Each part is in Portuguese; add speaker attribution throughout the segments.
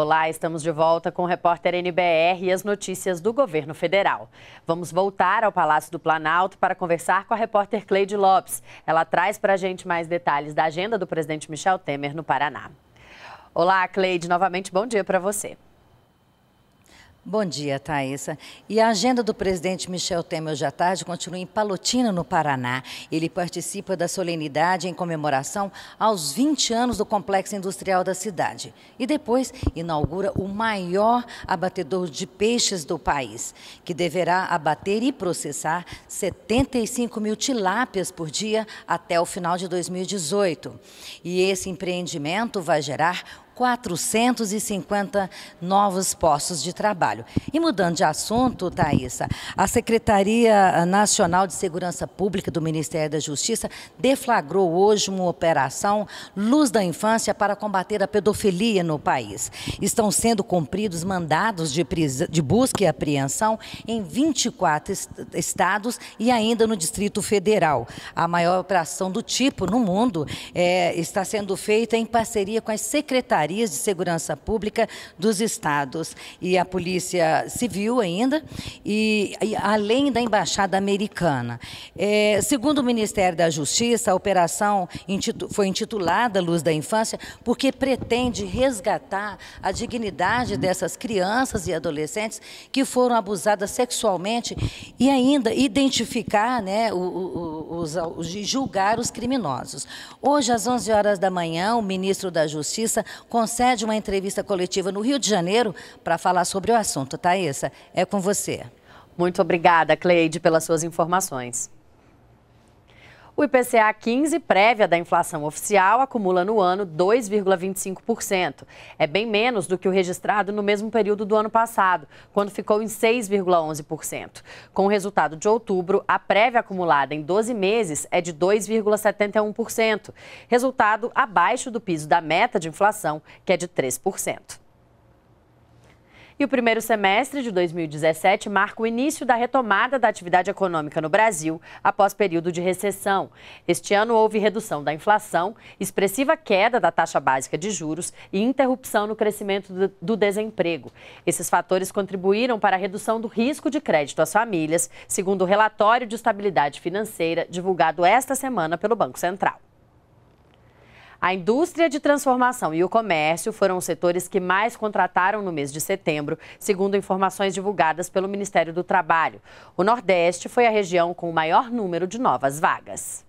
Speaker 1: Olá, estamos de volta com o repórter NBR e as notícias do governo federal. Vamos voltar ao Palácio do Planalto para conversar com a repórter Cleide Lopes. Ela traz para a gente mais detalhes da agenda do presidente Michel Temer no Paraná. Olá, Cleide, novamente bom dia para você.
Speaker 2: Bom dia, Thaisa. E a agenda do presidente Michel Temer hoje à tarde continua em Palotina, no Paraná. Ele participa da solenidade em comemoração aos 20 anos do complexo industrial da cidade. E depois inaugura o maior abatedor de peixes do país, que deverá abater e processar 75 mil tilápias por dia até o final de 2018. E esse empreendimento vai gerar 450 novos postos de trabalho. E mudando de assunto, Thaisa, a Secretaria Nacional de Segurança Pública do Ministério da Justiça deflagrou hoje uma operação Luz da Infância para combater a pedofilia no país. Estão sendo cumpridos mandados de, de busca e apreensão em 24 est estados e ainda no Distrito Federal. A maior operação do tipo no mundo é, está sendo feita em parceria com as secretarias secretarias de segurança pública dos estados e a Polícia Civil ainda, e, e além da Embaixada Americana. É, segundo o Ministério da Justiça, a operação intitu foi intitulada Luz da Infância porque pretende resgatar a dignidade dessas crianças e adolescentes que foram abusadas sexualmente e ainda identificar né, os, os, julgar os criminosos. Hoje, às 11 horas da manhã, o ministro da Justiça concede uma entrevista coletiva no Rio de Janeiro para falar sobre
Speaker 1: o assunto. Thaisa, é com você. Muito obrigada, Cleide, pelas suas informações. O IPCA 15, prévia da inflação oficial, acumula no ano 2,25%. É bem menos do que o registrado no mesmo período do ano passado, quando ficou em 6,11%. Com o resultado de outubro, a prévia acumulada em 12 meses é de 2,71%, resultado abaixo do piso da meta de inflação, que é de 3%. E o primeiro semestre de 2017 marca o início da retomada da atividade econômica no Brasil após período de recessão. Este ano houve redução da inflação, expressiva queda da taxa básica de juros e interrupção no crescimento do desemprego. Esses fatores contribuíram para a redução do risco de crédito às famílias, segundo o relatório de estabilidade financeira divulgado esta semana pelo Banco Central. A indústria de transformação e o comércio foram os setores que mais contrataram no mês de setembro, segundo informações divulgadas pelo Ministério do Trabalho. O Nordeste foi a região com o maior
Speaker 3: número de novas vagas.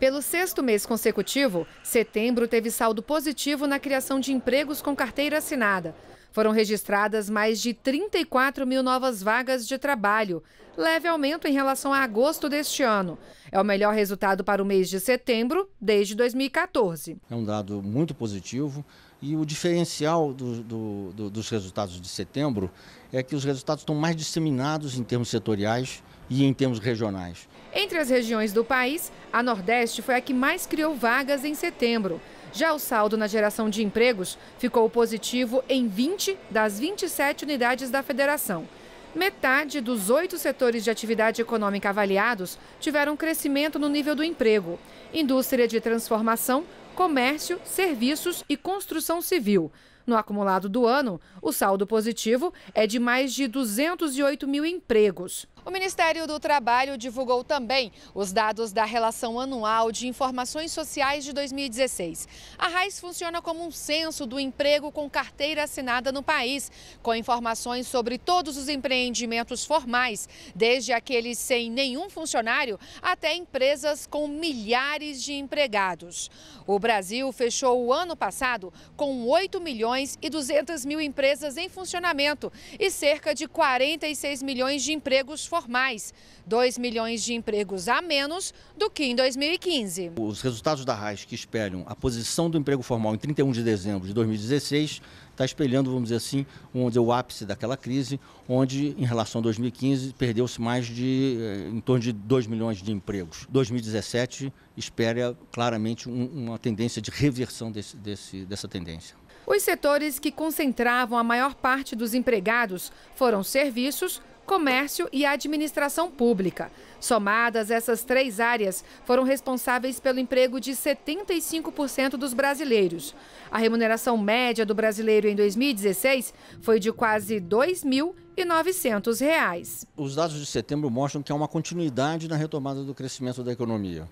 Speaker 3: Pelo sexto mês consecutivo, setembro teve saldo positivo na criação de empregos com carteira assinada. Foram registradas mais de 34 mil novas vagas de trabalho, leve aumento em relação a agosto deste ano. É o melhor resultado para o mês de setembro desde 2014.
Speaker 4: É um dado muito positivo. E o diferencial do, do, do, dos resultados de setembro é que os resultados estão mais disseminados em termos setoriais e em termos regionais.
Speaker 3: Entre as regiões do país, a Nordeste foi a que mais criou vagas em setembro. Já o saldo na geração de empregos ficou positivo em 20 das 27 unidades da federação. Metade dos oito setores de atividade econômica avaliados tiveram crescimento no nível do emprego. Indústria de transformação comércio, serviços e construção civil. No acumulado do ano, o saldo positivo é de mais de 208 mil empregos. O Ministério do Trabalho divulgou também os dados da Relação Anual de Informações Sociais de 2016. A RAIS funciona como um censo do emprego com carteira assinada no país, com informações sobre todos os empreendimentos formais, desde aqueles sem nenhum funcionário até empresas com milhares de empregados. O Brasil fechou o ano passado com 8 milhões e 200 mil empresas em funcionamento e cerca de 46 milhões de empregos formais, 2 milhões de empregos a menos do que em 2015.
Speaker 4: Os resultados da RAIS que espelham a posição do emprego formal em 31 de dezembro de 2016 está espelhando, vamos dizer assim, onde é o ápice daquela crise, onde em relação a 2015 perdeu-se mais de eh, em torno de 2 milhões de empregos. 2017 espera claramente um, uma tendência de reversão desse, desse, dessa tendência.
Speaker 3: Os setores que concentravam a maior parte dos empregados foram serviços, comércio e administração pública. Somadas, essas três áreas foram responsáveis pelo emprego de 75% dos brasileiros. A remuneração média do brasileiro em 2016 foi de quase R$ 2.900.
Speaker 4: Os dados de setembro mostram que há uma continuidade na retomada do crescimento da economia.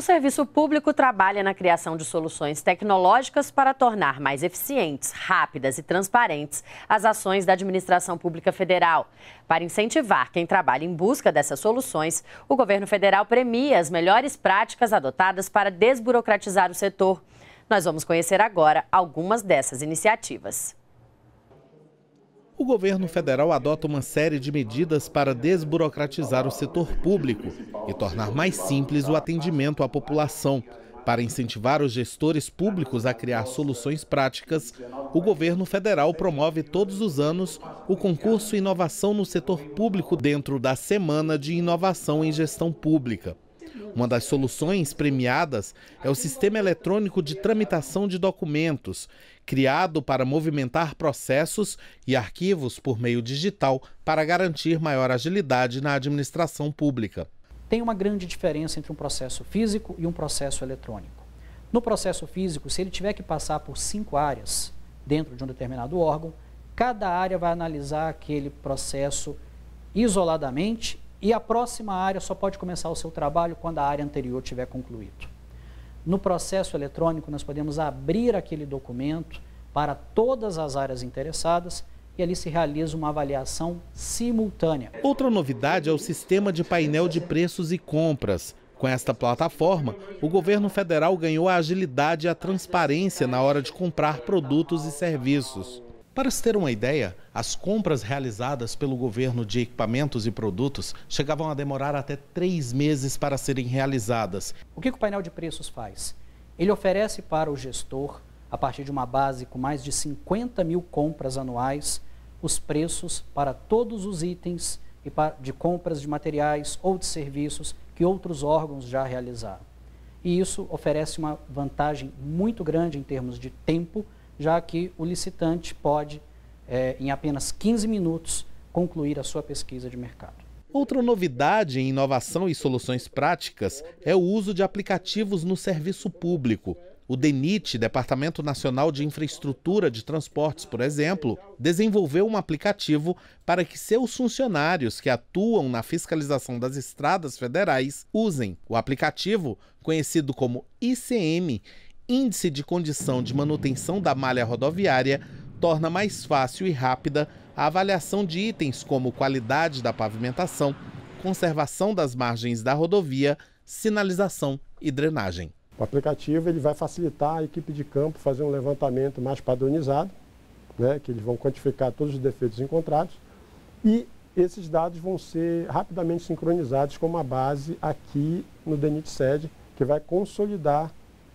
Speaker 3: O serviço público
Speaker 1: trabalha na criação de soluções tecnológicas para tornar mais eficientes, rápidas e transparentes as ações da administração pública federal. Para incentivar quem trabalha em busca dessas soluções, o governo federal premia as melhores práticas adotadas para desburocratizar o setor. Nós vamos conhecer agora algumas dessas iniciativas
Speaker 5: o governo federal adota uma série de medidas para desburocratizar o setor público e tornar mais simples o atendimento à população. Para incentivar os gestores públicos a criar soluções práticas, o governo federal promove todos os anos o concurso Inovação no Setor Público dentro da Semana de Inovação em Gestão Pública. Uma das soluções premiadas é o Sistema Eletrônico de Tramitação de Documentos, criado para movimentar processos e arquivos por meio digital para garantir maior agilidade na administração pública.
Speaker 4: Tem uma grande diferença entre um processo físico e um processo eletrônico. No processo físico, se ele tiver que passar por cinco áreas dentro de um determinado órgão, cada área vai analisar aquele processo isoladamente e a próxima área só pode começar o seu trabalho quando a área anterior tiver concluído. No processo eletrônico, nós podemos abrir aquele documento para todas as áreas interessadas e ali se realiza uma avaliação
Speaker 5: simultânea. Outra novidade é o sistema de painel de preços e compras. Com esta plataforma, o governo federal ganhou a agilidade e a transparência na hora de comprar produtos e serviços. Para se ter uma ideia, as compras realizadas pelo governo de equipamentos e produtos chegavam a demorar até três meses para serem realizadas. O que o painel de preços
Speaker 4: faz? Ele oferece para o gestor, a partir de uma base com mais de 50 mil compras anuais, os preços para todos os itens de compras de materiais ou de serviços que outros órgãos já realizaram. E isso oferece uma vantagem muito grande em termos de tempo já que o licitante pode, é, em apenas 15 minutos, concluir a sua pesquisa de mercado.
Speaker 5: Outra novidade em inovação e soluções práticas é o uso de aplicativos no serviço público. O DENIT, Departamento Nacional de Infraestrutura de Transportes, por exemplo, desenvolveu um aplicativo para que seus funcionários que atuam na fiscalização das estradas federais usem. O aplicativo, conhecido como ICM, índice de condição de manutenção da malha rodoviária torna mais fácil e rápida a avaliação de itens como qualidade da pavimentação, conservação das margens da rodovia, sinalização e drenagem.
Speaker 4: O aplicativo ele vai facilitar a equipe de campo fazer um levantamento mais padronizado, né, que eles vão quantificar todos os defeitos encontrados e esses dados vão ser rapidamente sincronizados com uma base aqui no DENIT sede, que vai consolidar